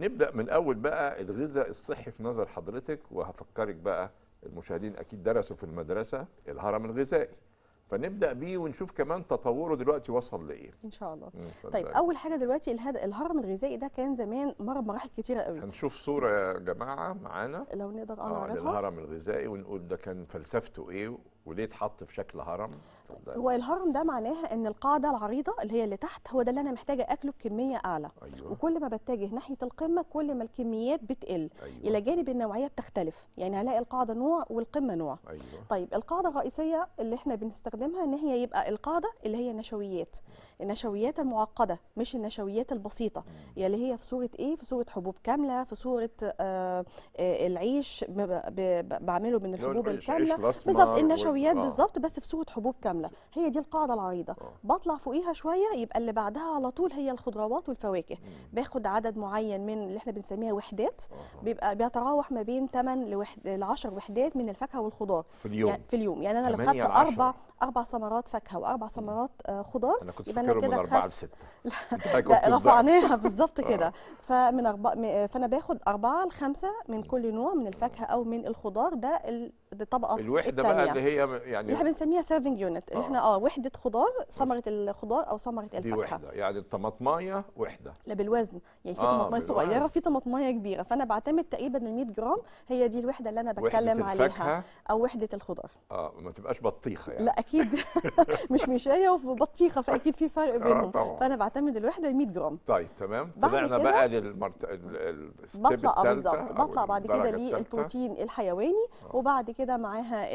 نبدا من اول بقى الغذاء الصحي في نظر حضرتك وهفكرك بقى المشاهدين اكيد درسوا في المدرسه الهرم الغذائي فنبدا بيه ونشوف كمان تطوره دلوقتي وصل لايه ان شاء الله طيب اول حاجه دلوقتي الهرم الغذائي ده كان زمان مر بمراحل كتيره قوي هنشوف صوره يا جماعه معانا لو نقدر اه الهرم آه، الغذائي ونقول ده كان فلسفته ايه وليه اتحط في شكل هرم؟ هو الهرم ده معناها ان القاعده العريضه اللي هي اللي تحت هو ده اللي انا محتاجه اكله بكميه اعلى أيوة. وكل ما بتجه ناحيه القمه كل ما الكميات بتقل أيوة. الى جانب النوعيه بتختلف يعني هلاقي القاعده نوع والقمه نوع أيوة. طيب القاعده الرئيسيه اللي احنا بنستخدمها ان هي يبقى القاعده اللي هي النشويات النشويات المعقده مش النشويات البسيطه يعني اللي هي في صوره ايه في صوره حبوب كامله في صوره آه آه العيش بعمله من الحبوب الكامله بالظبط النشويات الحلويات آه. بالظبط بس في صوره حبوب كامله هي دي القاعده العريضه آه. بطلع فوقيها شويه يبقى اللي بعدها على طول هي الخضروات والفواكه مم. باخد عدد معين من اللي احنا بنسميها وحدات آه. بيبقى بيتراوح ما بين 8 لوحد 10 وحدات من الفاكهه والخضار في اليوم يعني في اليوم يعني انا لو خدت اربع اربع ثمرات فاكهه واربع ثمرات آه، خضار انا كنت يبقى انا كده اربعه لسته لا رفعناها بالظبط آه. كده فمن أربعة آه، فانا باخد اربعه لخمسه من كل نوع من الفاكهه او من الخضار ده الطبقه الوحده بقى اللي هي يعني احنا بنسميها سيرفنج يونت اللي آه. احنا اه وحده خضار ثمره الخضار او ثمره الفاكهه دي وحده يعني الطماطمايه وحده لا بالوزن يعني في آه طماطمايه صغيره في طماطمايه كبيره فانا بعتمد تقريبا ال 100 جرام هي دي الوحده اللي انا بتكلم عليها او وحده الخضار اه ما تبقاش بطيخه يعني لا اكيد مش مشايه وبطيخه فاكيد في فرق آه، بينهم آه فانا بعتمد الوحده 100 جرام طيب تمام طلعنا بقى للمرت... بطلع آه، بالظبط بطلع بعد كده للبروتين الحيواني وبعد كده معاها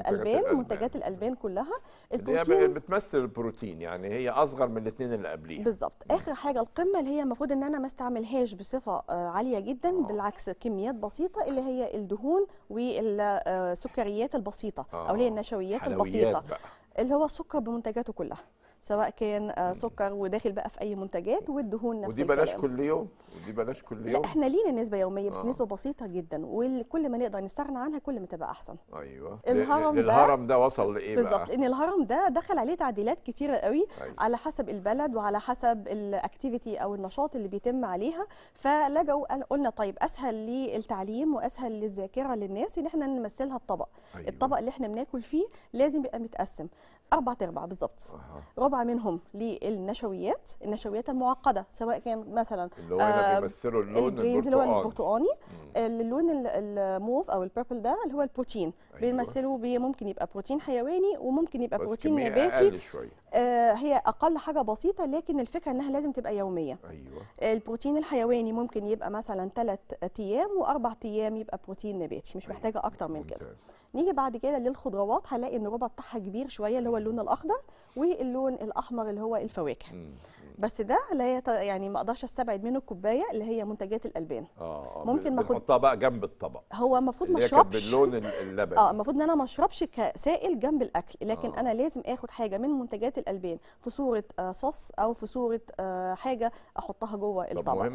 الالبان منتجات الالبان كلها البروتين بتمثل البروتين يعني هي اصغر من الاثنين اللي قبليها بالظبط اخر حاجه القمه اللي هي المفروض ان انا ما استعملهاش بصفه آه، عاليه جدا أوه. بالعكس كميات بسيطه اللي هي الدهون والسكريات آه، البسيطه أوه. او اللي هي آه. النشويات البسيطه بقى. اللي هو السكر بمنتجاته كلها سواء كان آه، سكر وداخل بقى في اي منتجات والدهون نفس ودي بلاش كل يوم ودي بلاش كل يوم لا احنا لينا نسبه يوميه بس آه. نسبه بسيطه جدا وكل ما نقدر نستغنى عنها كل ما تبقى احسن ايوه الهرم ده الهرم ده وصل لايه بقى بالظبط ان الهرم ده دخل عليه تعديلات كتيره قوي أيوة. على حسب البلد وعلى حسب الاكتيفيتي او النشاط اللي بيتم عليها فلجوا قلنا طيب اسهل للتعليم واسهل للذاكره للناس ان احنا نمثلها بطبق أيوة. الطبق اللي احنا بناكل فيه لازم يبقى متقسم أربعة أرباع بالظبط ربع منهم للنشويات النشويات المعقدة سواء كان مثلا اللي هو آه، اللون البرتقاني اللي هو البرتقاني اللون الموف أو البيربل ده اللي هو البروتين أيوة. بيمثلوا ممكن يبقى بروتين حيواني وممكن يبقى بروتين نباتي آه هي أقل حاجة بسيطة لكن الفكرة إنها لازم تبقى يومية أيوة. البروتين الحيواني ممكن يبقى مثلا ثلاث أيام وأربع أيام يبقى بروتين نباتي مش أيوة. محتاجة أكتر من كده نيجي بعد كده للخضروات هلاقي إن الربع بتاعها كبير شوية اللي هو اللون الاخضر واللون الاحمر اللي هو الفواكه بس ده لا يت... يعني ما اقدرش استبعد منه الكوبايه اللي هي منتجات الالبان اه, آه، ممكن ما اخد بقى جنب الطبق هو المفروض ما اشربش باللون اللبن اه المفروض ان انا ما اشربش كسائل جنب الاكل لكن آه. انا لازم اخد حاجه من منتجات الالبان في صوره آه صوص او في صوره آه حاجه احطها جوه الطبق